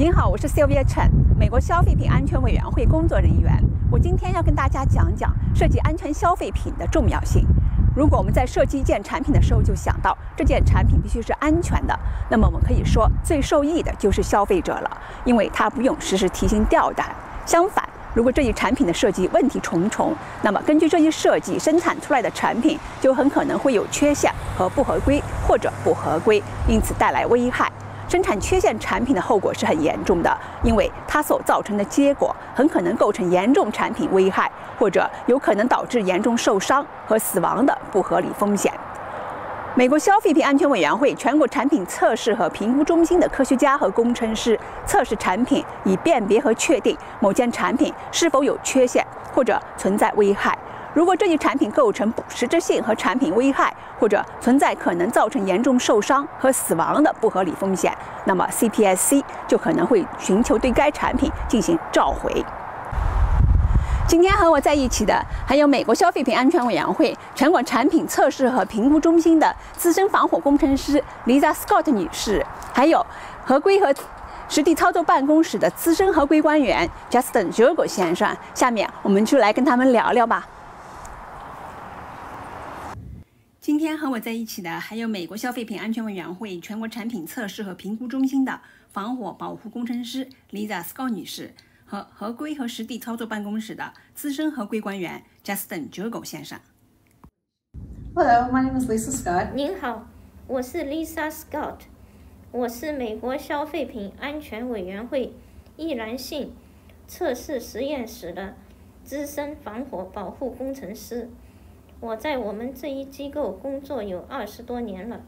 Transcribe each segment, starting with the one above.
您好，我是 Sylvia Chen，美国消费品安全委员会工作人员。我今天要跟大家讲讲设计安全消费品的重要性。如果我们在设计一件产品的时候就想到这件产品必须是安全的，那么我们可以说最受益的就是消费者了，因为他不用时时提心吊胆。相反，如果这一产品的设计问题重重，那么根据这一设计生产出来的产品就很可能会有缺陷和不合规或者不合规，因此带来危害。生产缺陷产品的后果是很严重的，因为它所造成的结果很可能构成严重产品危害，或者有可能导致严重受伤和死亡的不合理风险。美国消费品安全委员会全国产品测试和评估中心的科学家和工程师测试产品，以辨别和确定某件产品是否有缺陷或者存在危害。如果这些产品构成不实质性和产品危害，或者存在可能造成严重受伤和死亡的不合理风险，那么 CPSC 就可能会寻求对该产品进行召回。今天和我在一起的还有美国消费品安全委员会全国产品测试和评估中心的资深防火工程师 Lisa Scott 女士，还有合规和实地操作办公室的资深合规官员 Justin Jugo 先生。下面我们就来跟他们聊聊吧。今天和我在一起的还有美国消费品安全委员会全国产品测试和评估中心的防火保护工程师 Lisa Scott 女士和合规和实地操作办公室的资深合规官员 Justin Jugo 先生。Hello, my name is Lisa Scott。您好，我是 Lisa Scott，我是美国消费品安全委员会易燃性测试实验室的资深防火保护工程师。我在我们这一机构工作有二十多年了，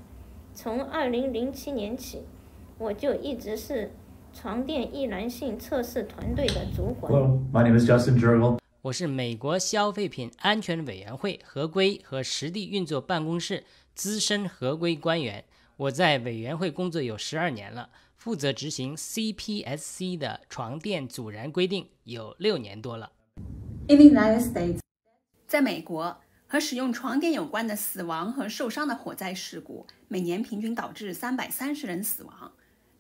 从二零零七年起，我就一直是床垫易燃性测试团队的主管。Hello, my name is Justin j r g e 我是美国消费品安全委员会合规和实地运作办公室资深合规官员。我在委员会工作有十二年了，负责执行 CPSC 的床垫阻燃规定有六年多了。In the United States，在美国。和使用床垫有关的死亡和受伤的火灾事故，每年平均导致三百三十人死亡。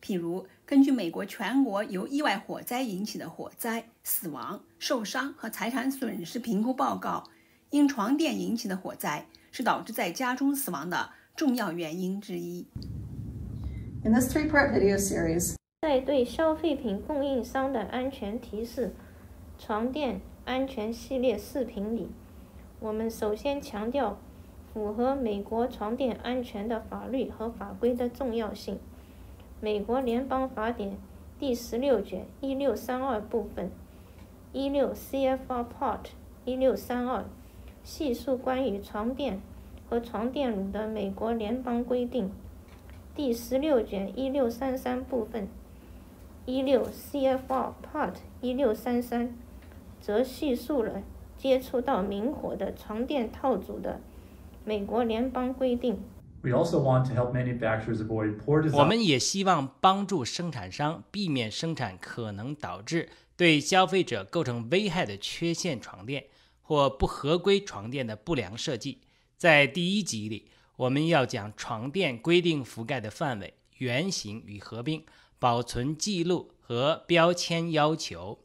譬如，根据美国全国由意外火灾引起的火灾、死亡、受伤和财产损失评估报告，因床垫引起的火灾是导致在家中死亡的重要原因之一。在对消费品供应商的安全提示——床垫安全系列视频里。我们首先强调符合美国床垫安全的法律和法规的重要性。美国联邦法典第十六卷一六三二部分一六 CFR Part 一六三二，细述关于床垫和床垫乳的美国联邦规定。第十六卷一六三三部分一六 CFR Part 一六三三，则叙述了。接触到明火的床垫套组的美国联邦规定。我们也希望帮助生产商避免生产可能导致对消费者构成危害的缺陷床垫或不合规床垫的不良设计。在第一集里，我们要讲床垫规定覆盖的范围、原型与合并、保存记录和标签要求。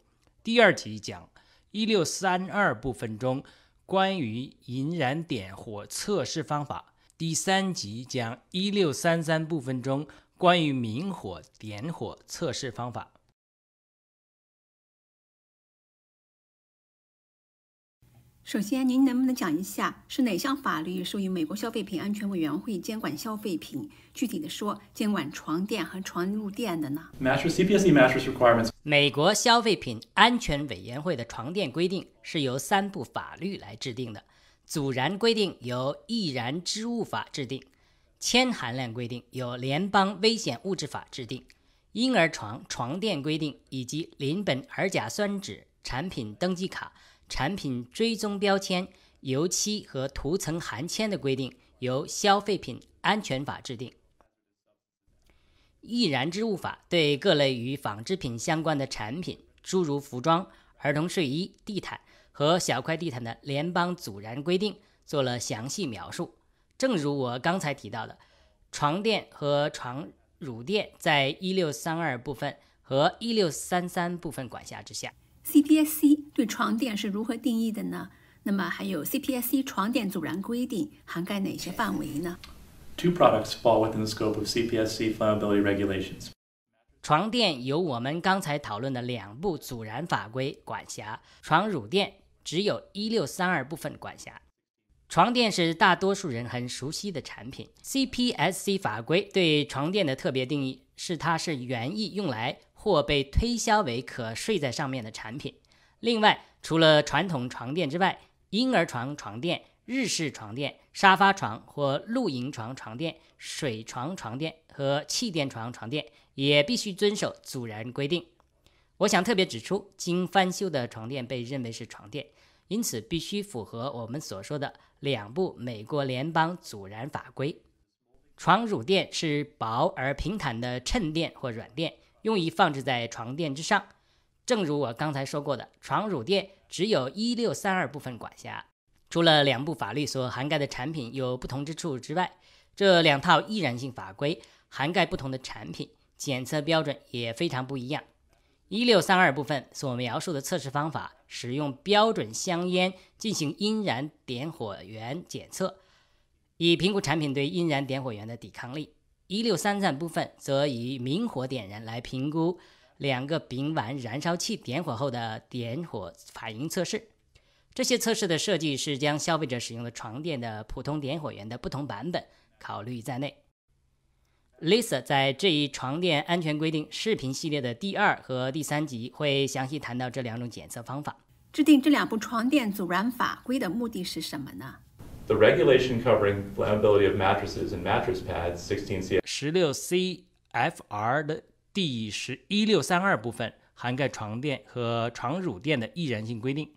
第二集讲。一六三二部分中关于引燃点火测试方法，第三集将一六三三部分中关于明火点火测试方法。首先，您能不能讲一下是哪项法律授予美国消费品安全委员会监管消费品？具体的说，监管床垫和床褥垫的呢？美国消费品安全委员会的床垫规定是由三部法律来制定的：阻燃规定由易燃织物法制定，铅含量规定由联邦危险物质法制定，婴儿床床垫规定以及邻苯二甲酸酯产品登记卡。产品追踪标签、油漆和涂层含铅的规定由消费品安全法制定。易燃织物法对各类与纺织品相关的产品，诸如服装、儿童睡衣、地毯和小块地毯的联邦阻燃规定做了详细描述。正如我刚才提到的，床垫和床褥垫在1632部分和1633部分管辖之下。CPSC 对床垫是如何定义的呢？那么还有 CPSC 床垫阻燃规定涵盖哪些范围呢？Two products fall within the scope of CPSC flammability regulations. 床垫由我们刚才讨论的两部阻燃法规管辖，床褥垫只有一六三二部分管辖。床垫是大多数人很熟悉的产品。CPSC 法规对床垫的特别定义是，它是原意用来或被推销为可睡在上面的产品。另外，除了传统床垫之外，婴儿床床垫、日式床垫、沙发床或露营床床垫、水床床垫和气垫床床垫也必须遵守阻燃规定。我想特别指出，经翻修的床垫被认为是床垫，因此必须符合我们所说的两部美国联邦阻燃法规。床褥垫是薄而平坦的衬垫或软垫。用于放置在床垫之上，正如我刚才说过的，床褥垫只有一六三二部分管辖。除了两部法律所涵盖的产品有不同之处之外，这两套易燃性法规涵盖不同的产品，检测标准也非常不一样。一六三二部分所描述的测试方法使用标准香烟进行阴燃点火源检测，以评估产品对阴燃点火源的抵抗力。一六三三部分则以明火点燃来评估两个丙烷燃烧器点火后的点火反应测试。这些测试的设计是将消费者使用的床垫的普通点火源的不同版本考虑在内。Lisa 在这一床垫安全规定视频系列的第二和第三集会详细谈到这两种检测方法。制定这两部床垫阻燃法规的目的是什么呢？The regulation covering flammability of mattresses and mattress pads, 16 CFR 的第十一六三二部分，涵盖床垫和床褥垫的易燃性规定。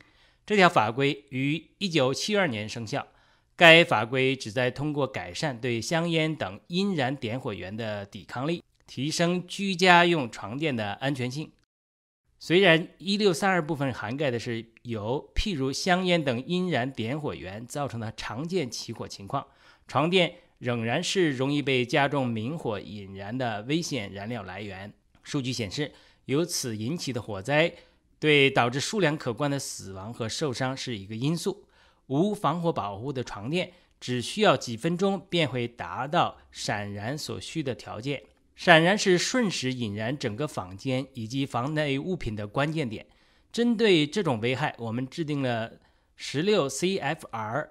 这条法规于一九七二年生效。该法规旨在通过改善对香烟等阴燃点火源的抵抗力，提升居家用床垫的安全性。虽然一六三二部分涵盖的是由譬如香烟等阴燃点火源造成的常见起火情况，床垫仍然是容易被加重明火引燃的危险燃料来源。数据显示，由此引起的火灾对导致数量可观的死亡和受伤是一个因素。无防火保护的床垫只需要几分钟便会达到闪燃所需的条件。闪燃是瞬时引燃整个房间以及房内物品的关键点。针对这种危害，我们制定了16 CFR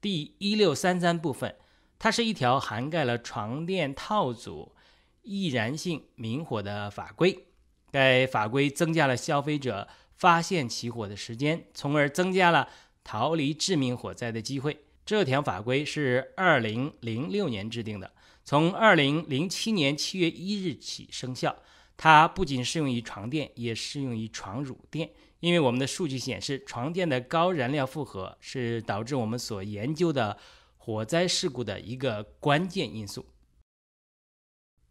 第1633部分，它是一条涵盖了床垫套组易燃性明火的法规。该法规增加了消费者发现起火的时间，从而增加了逃离致命火灾的机会。这条法规是2006年制定的。从二零零七年七月一日起生效。它不仅适用于床垫，也适用于床褥垫，因为我们的数据显示，床垫的高燃料负荷是导致我们所研究的火灾事故的一个关键因素。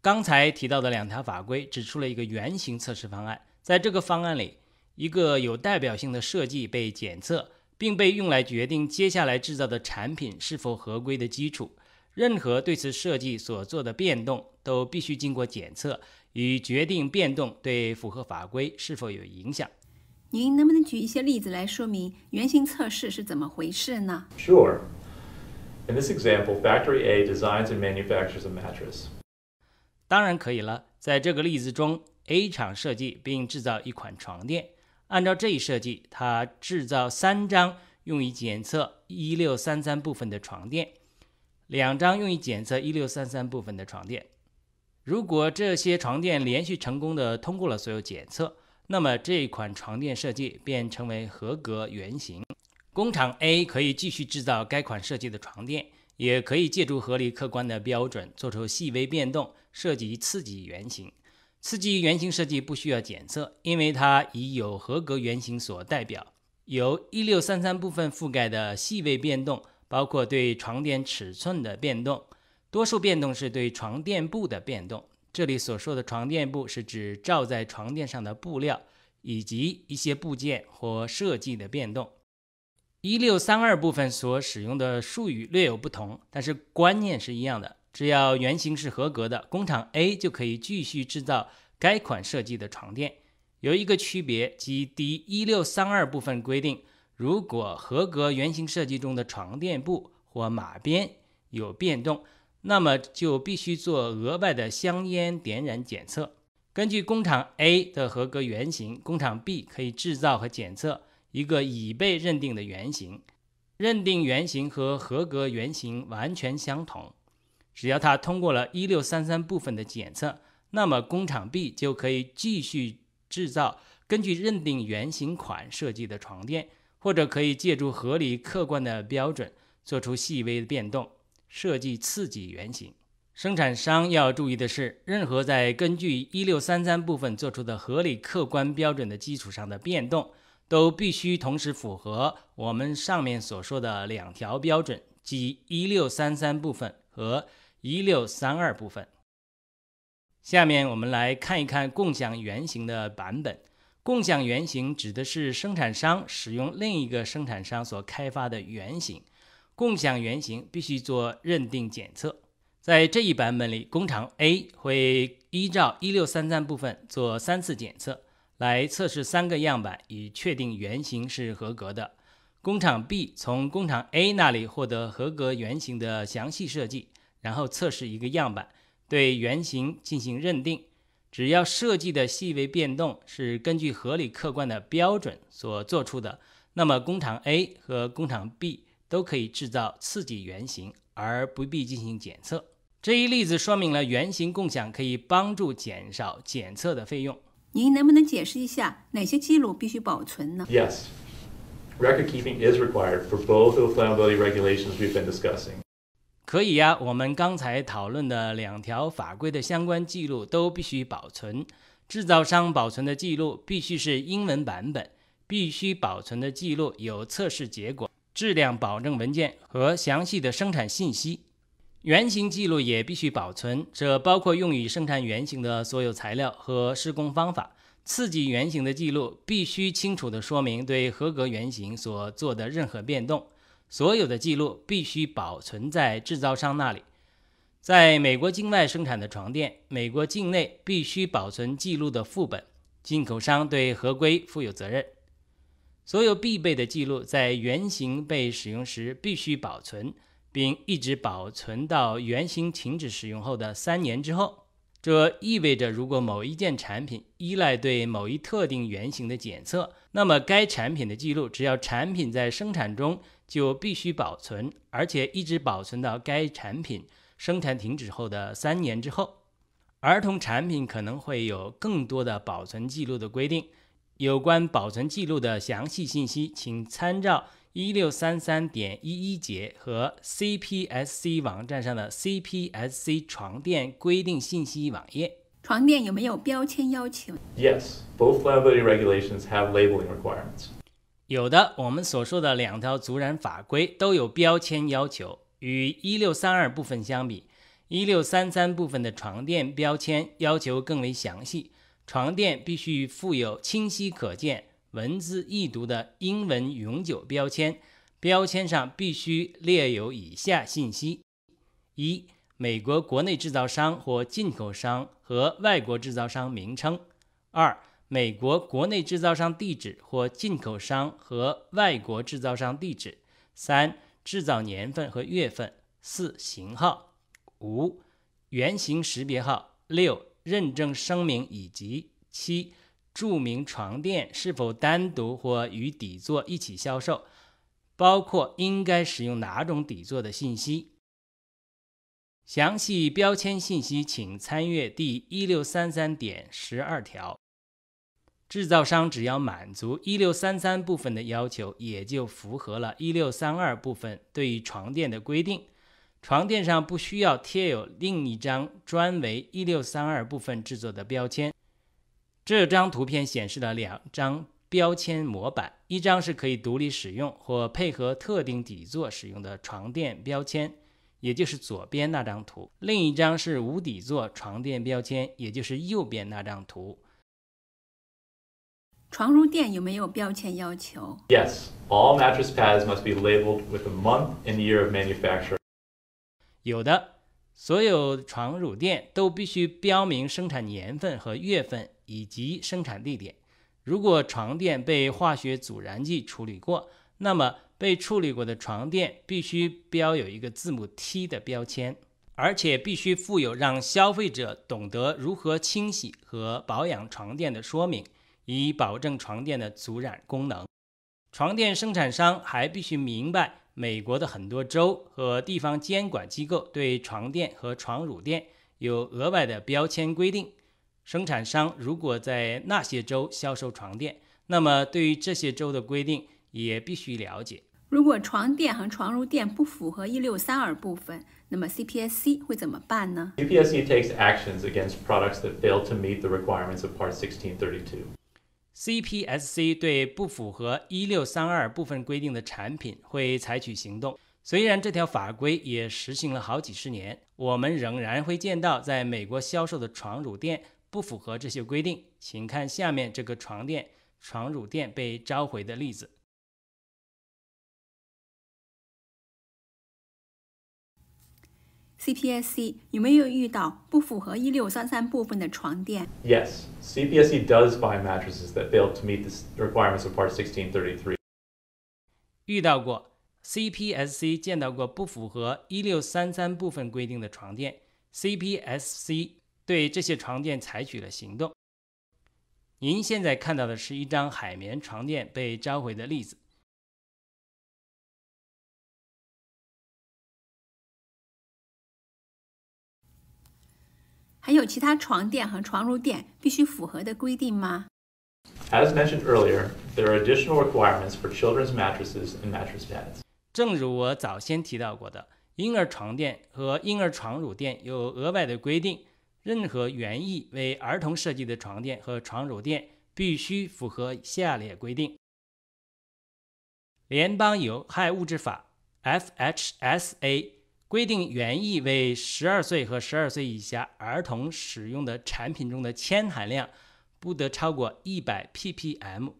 刚才提到的两条法规指出了一个原型测试方案，在这个方案里，一个有代表性的设计被检测，并被用来决定接下来制造的产品是否合规的基础。任何对此设计所做的变动都必须经过检测，以决定变动对符合法规是否有影响。您能不能举一些例子来说明原型测试是怎么回事呢？Sure. In this example, Factory A designs and manufactures a mattress. 当然可以了。在这个例子中，A 厂设计并制造一款床垫。按照这一设计，它制造三张用于检测一六三三部分的床垫。两张用于检测一六三三部分的床垫。如果这些床垫连续成功地通过了所有检测，那么这一款床垫设计便成为合格原型。工厂 A 可以继续制造该款设计的床垫，也可以借助合理客观的标准做出细微变动，设计刺激原型。刺激原型设计不需要检测，因为它已有合格原型所代表。由一六三三部分覆盖的细微变动。包括对床垫尺寸的变动，多数变动是对床垫布的变动。这里所说的床垫布是指罩在床垫上的布料，以及一些部件或设计的变动。一六三二部分所使用的术语略有不同，但是观念是一样的。只要原型是合格的，工厂 A 就可以继续制造该款设计的床垫。有一个区别，即第一六三二部分规定。如果合格原型设计中的床垫布或马边有变动，那么就必须做额外的香烟点燃检测。根据工厂 A 的合格原型，工厂 B 可以制造和检测一个已被认定的原型，认定原型和合格原型完全相同。只要它通过了1633部分的检测，那么工厂 B 就可以继续制造根据认定原型款设计的床垫。或者可以借助合理客观的标准做出细微的变动，设计刺激原型。生产商要注意的是，任何在根据一六三三部分做出的合理客观标准的基础上的变动，都必须同时符合我们上面所说的两条标准，即一六三三部分和一六三二部分。下面我们来看一看共享原型的版本。共享原型指的是生产商使用另一个生产商所开发的原型。共享原型必须做认定检测。在这一版本里，工厂 A 会依照一六三三部分做三次检测，来测试三个样板，以确定原型是合格的。工厂 B 从工厂 A 那里获得合格原型的详细设计，然后测试一个样板，对原型进行认定。只要设计的细微变动是根据合理客观的标准所做出的，那么工厂 A 和工厂 B 都可以制造刺激原型，而不必进行检测。这一例子说明了原型共享可以帮助减少检测的费用。您能不能解释一下哪些记录必须保存呢？Yes, record keeping is required for both of the flammability regulations we've been discussing. 可以呀，我们刚才讨论的两条法规的相关记录都必须保存。制造商保存的记录必须是英文版本，必须保存的记录有测试结果、质量保证文件和详细的生产信息。原型记录也必须保存，这包括用于生产原型的所有材料和施工方法。刺激原型的记录必须清楚地说明对合格原型所做的任何变动。所有的记录必须保存在制造商那里。在美国境外生产的床垫，美国境内必须保存记录的副本。进口商对合规负有责任。所有必备的记录在原型被使用时必须保存，并一直保存到原型停止使用后的三年之后。这意味着，如果某一件产品依赖对某一特定原型的检测，那么该产品的记录，只要产品在生产中。就必须保存，而且一直保存到该产品生产停止后的三年之后。儿童产品可能会有更多的保存记录的规定。有关保存记录的详细信息，请参照一六三三点一一节和 CPSC 网站上的 CPSC 床垫规定信息网页。床垫有没有标签要求？Yes, both liability regulations have labeling requirements. 有的，我们所说的两条阻燃法规都有标签要求。与1632部分相比，1633部分的床垫标签要求更为详细。床垫必须附有清晰可见、文字易读的英文永久标签，标签上必须列有以下信息：一、美国国内制造商或进口商和外国制造商名称；二、美国国内制造商地址或进口商和外国制造商地址；三、制造年份和月份；四、型号；五、原型识别号；六、认证声明以及七、注明床垫是否单独或与底座一起销售，包括应该使用哪种底座的信息。详细标签信息，请参阅第一六三三点十二条。制造商只要满足一六三三部分的要求，也就符合了一六三二部分对于床垫的规定。床垫上不需要贴有另一张专为一六三二部分制作的标签。这张图片显示了两张标签模板，一张是可以独立使用或配合特定底座使用的床垫标签，也就是左边那张图；另一张是无底座床垫标签，也就是右边那张图。床褥垫有没有标签要求？Yes, all mattress pads must be labeled with a month and year of manufacture. 有的，所有床褥垫都必须标明生产年份和月份以及生产地点。如果床垫被化学阻燃剂处理过，那么被处理过的床垫必须标有一个字母 T 的标签，而且必须附有让消费者懂得如何清洗和保养床垫的说明。以保证床垫的阻染功能。床垫生产商还必须明白，美国的很多州和地方监管机构对床垫和床褥垫有额外的标签规定。生产商如果在那些州销售床垫，那么对于这些州的规定也必须了解。如果床垫和床褥垫不符合一六三二部分，那么 CPSC 会怎么办呢？CPSC takes actions against products that fail to meet the requirements of Part 1632. CPSC 对不符合一六三二部分规定的产品会采取行动。虽然这条法规也实行了好几十年，我们仍然会见到在美国销售的床褥垫不符合这些规定。请看下面这个床垫、床褥垫被召回的例子。CPSC 有没有遇到不符合1633部分的床垫？Yes, CPSC does buy mattresses that fail to meet the requirements of Part 1633. 遇到过，CPSC 见到过不符合1633部分规定的床垫，CPSC 对这些床垫采取了行动。您现在看到的是一张海绵床垫被召回的例子。还有其他床垫和床褥垫必须符合的规定吗？As mentioned earlier, there are additional requirements for children's mattresses and mattress pads. 正如我早先提到过的，婴儿床垫和婴儿床褥垫有额外的规定。任何原意为儿童设计的床垫和床褥垫必须符合下列规定：联邦有害物质法 （FHSA）。规定，原意为十二岁和十二岁以下儿童使用的产品中的铅含量不得超过一百 ppm。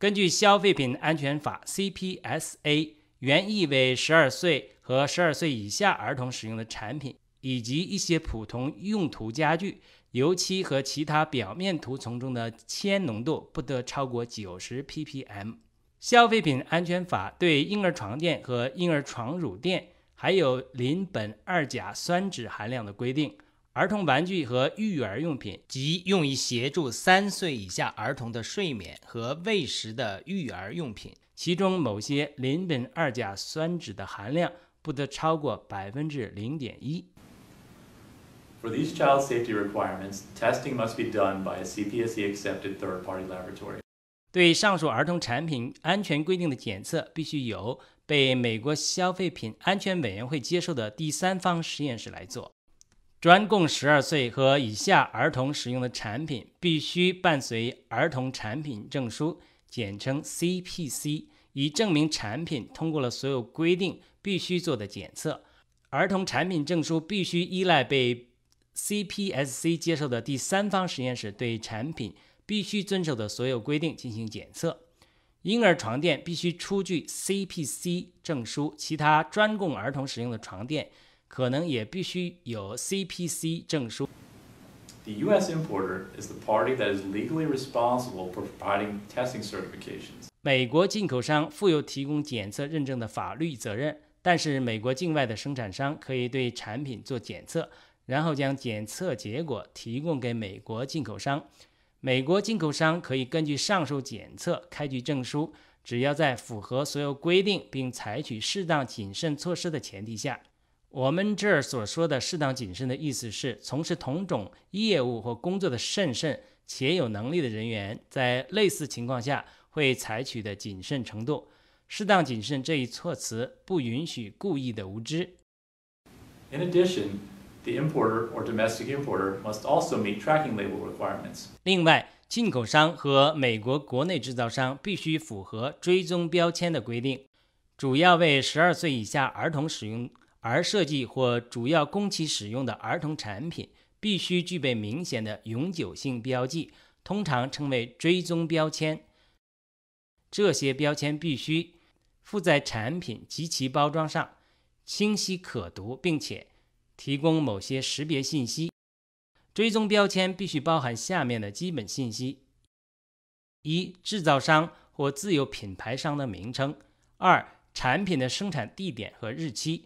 根据消费品安全法 （CPSA），原意为十二岁和十二岁以下儿童使用的产品，以及一些普通用途家具、油漆和其他表面涂层中的铅浓度不得超过九十 ppm。消费品安全法对婴儿床垫和婴儿床褥垫。还有邻苯二甲酸酯含量的规定，儿童玩具和育儿用品及用于协助三岁以下儿童的睡眠和喂食的育儿用品，其中某些邻苯二甲酸酯的含量不得超过百分之零点一。对上述儿童产品安全规定的检测，必须由。被美国消费品安全委员会接受的第三方实验室来做，专供十二岁和以下儿童使用的产品必须伴随儿童产品证书，简称 CPC，以证明产品通过了所有规定必须做的检测。儿童产品证书必须依赖被 CPSC 接受的第三方实验室对产品必须遵守的所有规定进行检测。婴儿床垫必须出具 CPC 证书，其他专供儿童使用的床垫可能也必须有 CPC 证书。美国进口商负有提供检测认证的法律责任，但是美国境外的生产商可以对产品做检测，然后将检测结果提供给美国进口商。美国进口商可以根据上述检测开具证书，只要在符合所有规定并采取适当谨慎措施的前提下。我们这儿所说的“适当谨慎”的意思是，从事同种业务或工作的慎慎且有能力的人员，在类似情况下会采取的谨慎程度。适当谨慎这一措辞不允许故意的无知。In addition. the importer or domestic importer must also meet tracking label requirements 另外进口商和美国国内制造商必须符合追踪标签的规定主要为十二岁以下儿童使用而设计或主要供其使用的儿童产品必须具备明显的永久性标记通常称为追踪标签这些标签必须附在产品及其包装上清晰可读并且提供某些识别信息，追踪标签必须包含下面的基本信息：一、制造商或自有品牌商的名称；二、产品的生产地点和日期；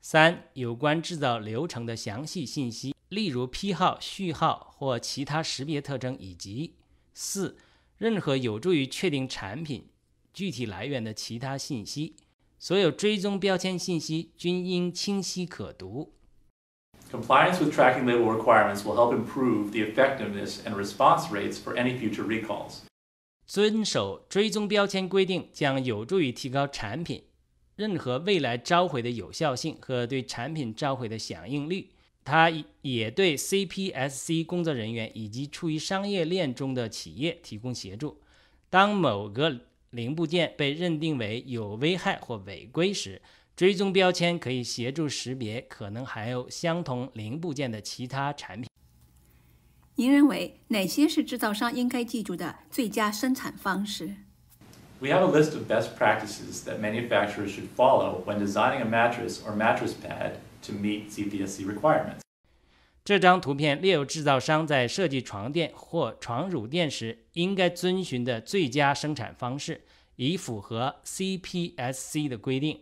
三、有关制造流程的详细信息，例如批号、序号或其他识别特征，以及四、任何有助于确定产品具体来源的其他信息。所有追踪标签信息均应清晰可读。Compliance with Tracking Label Requirements Will Help Improve The Effectiveness And Response Rates For Any Future Recalls。遵守追踪标签规定将有助于提高产品任何未来召回的有效性和对产品召回的响应率。它也对 CPSC 工作人员以及处于商业链中的企业提供协助。当某个零部件被认定为有危害或违规时。追踪标签可以协助识别可能含有相同零部件的其他产品。您认为哪些是制造商应该记住的最佳生产方式？We have a list of best practices that manufacturers should follow when designing a mattress or mattress pad to meet CPSC requirements. 这张图片列有制造商在设计床垫或床褥垫时应该遵循的最佳生产方式，以符合 CPSC 的规定。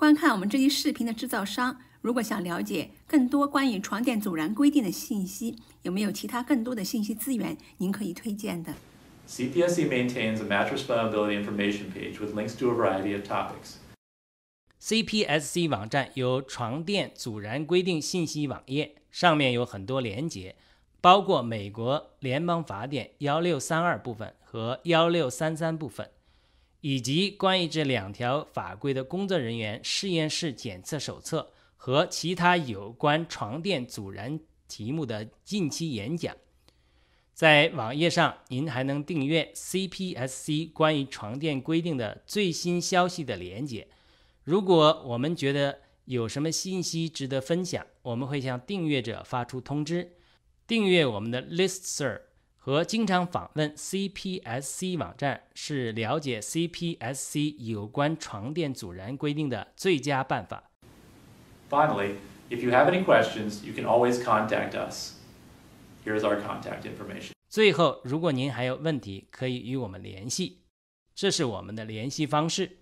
观看我们这期视频的制造商，如果想了解更多关于床垫阻燃规定的信息，有没有其他更多的信息资源？您可以推荐的。CPSC maintains a mattress flammability information page with links to a variety of topics. CPSC 网站有床垫阻燃规定信息网页，上面有很多连接，包括美国联邦法典幺六三二部分和幺六三三部分。以及关于这两条法规的工作人员实验室检测手册和其他有关床垫阻燃题目的近期演讲，在网页上您还能订阅 CPSC 关于床垫规定的最新消息的连接。如果我们觉得有什么信息值得分享，我们会向订阅者发出通知。订阅我们的 list sir。和经常访问 CPSC 网站是了解 CPSC 有关床垫阻燃规定的最佳办法。Finally, if you have any questions, you can always contact us. Here is our contact information. 最后，如果您还有问题，可以与我们联系，这是我们的联系方式。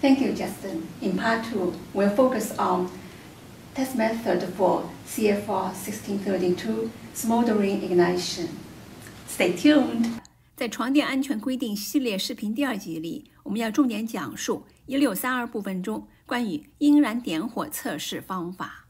Thank you, Justin. In part two, we'll focus on test method for CFR 1632 Smoldering Ignition。Stay tuned。在床垫安全规定系列视频第二集里，我们要重点讲述1632部分中关于阴燃点火测试方法。